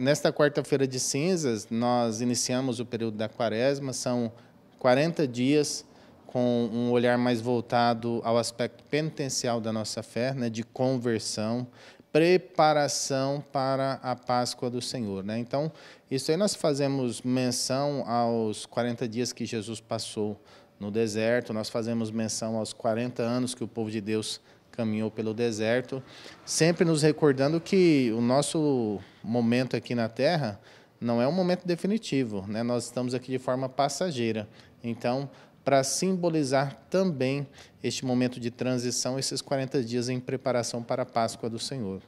Nesta quarta-feira de cinzas, nós iniciamos o período da quaresma, são 40 dias com um olhar mais voltado ao aspecto penitencial da nossa fé, né, de conversão, preparação para a Páscoa do Senhor. Né? Então, isso aí nós fazemos menção aos 40 dias que Jesus passou no deserto, nós fazemos menção aos 40 anos que o povo de Deus caminhou pelo deserto, sempre nos recordando que o nosso momento aqui na Terra não é um momento definitivo, né? Nós estamos aqui de forma passageira. Então, para simbolizar também este momento de transição, esses 40 dias em preparação para a Páscoa do Senhor.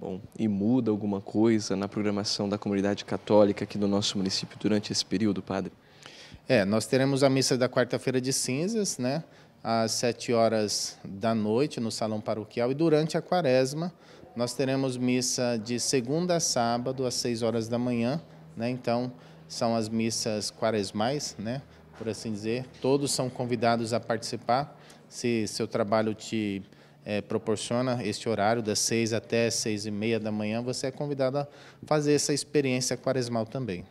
Bom, e muda alguma coisa na programação da comunidade católica aqui do nosso município durante esse período, padre? É, nós teremos a missa da quarta-feira de cinzas, né? às 7 horas da noite no Salão Paroquial e durante a quaresma nós teremos missa de segunda a sábado às 6 horas da manhã, né? Então são as missas quaresmais, né? Por assim dizer, todos são convidados a participar. Se seu trabalho te é, proporciona este horário das seis até seis e meia da manhã, você é convidado a fazer essa experiência quaresmal também.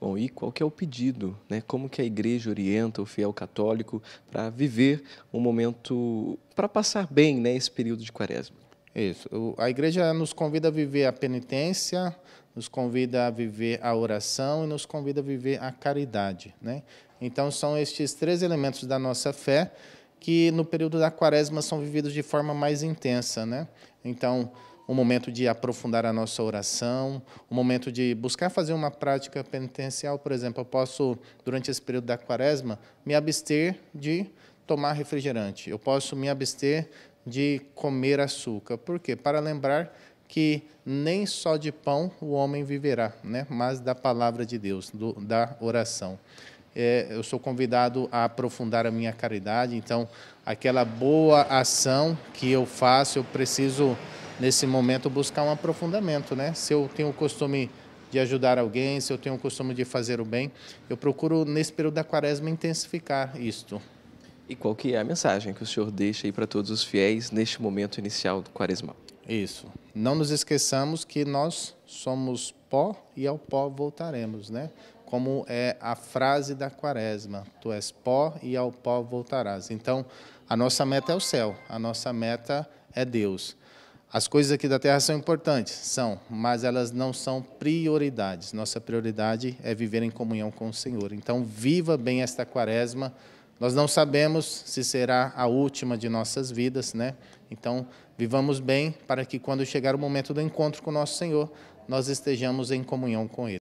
Bom, e qual que é o pedido? Né? Como que a igreja orienta o fiel católico para viver um momento, para passar bem né, esse período de quaresma? Isso. A igreja nos convida a viver a penitência, nos convida a viver a oração e nos convida a viver a caridade. Né? Então, são estes três elementos da nossa fé que, no período da quaresma, são vividos de forma mais intensa. Né? Então, um momento de aprofundar a nossa oração, um momento de buscar fazer uma prática penitencial, por exemplo, eu posso, durante esse período da quaresma, me abster de tomar refrigerante, eu posso me abster de comer açúcar. Por quê? Para lembrar que nem só de pão o homem viverá, né? mas da palavra de Deus, do, da oração. É, eu sou convidado a aprofundar a minha caridade, então, aquela boa ação que eu faço, eu preciso nesse momento, buscar um aprofundamento. Né? Se eu tenho o costume de ajudar alguém, se eu tenho o costume de fazer o bem, eu procuro, nesse período da quaresma, intensificar isto. E qual que é a mensagem que o senhor deixa aí para todos os fiéis neste momento inicial do quaresma? Isso. Não nos esqueçamos que nós somos pó e ao pó voltaremos, né? Como é a frase da quaresma: Tu és pó e ao pó voltarás. Então, a nossa meta é o céu, a nossa meta é Deus. As coisas aqui da terra são importantes, são, mas elas não são prioridades. Nossa prioridade é viver em comunhão com o Senhor. Então, viva bem esta quaresma. Nós não sabemos se será a última de nossas vidas, né? Então, vivamos bem para que quando chegar o momento do encontro com o nosso Senhor, nós estejamos em comunhão com Ele.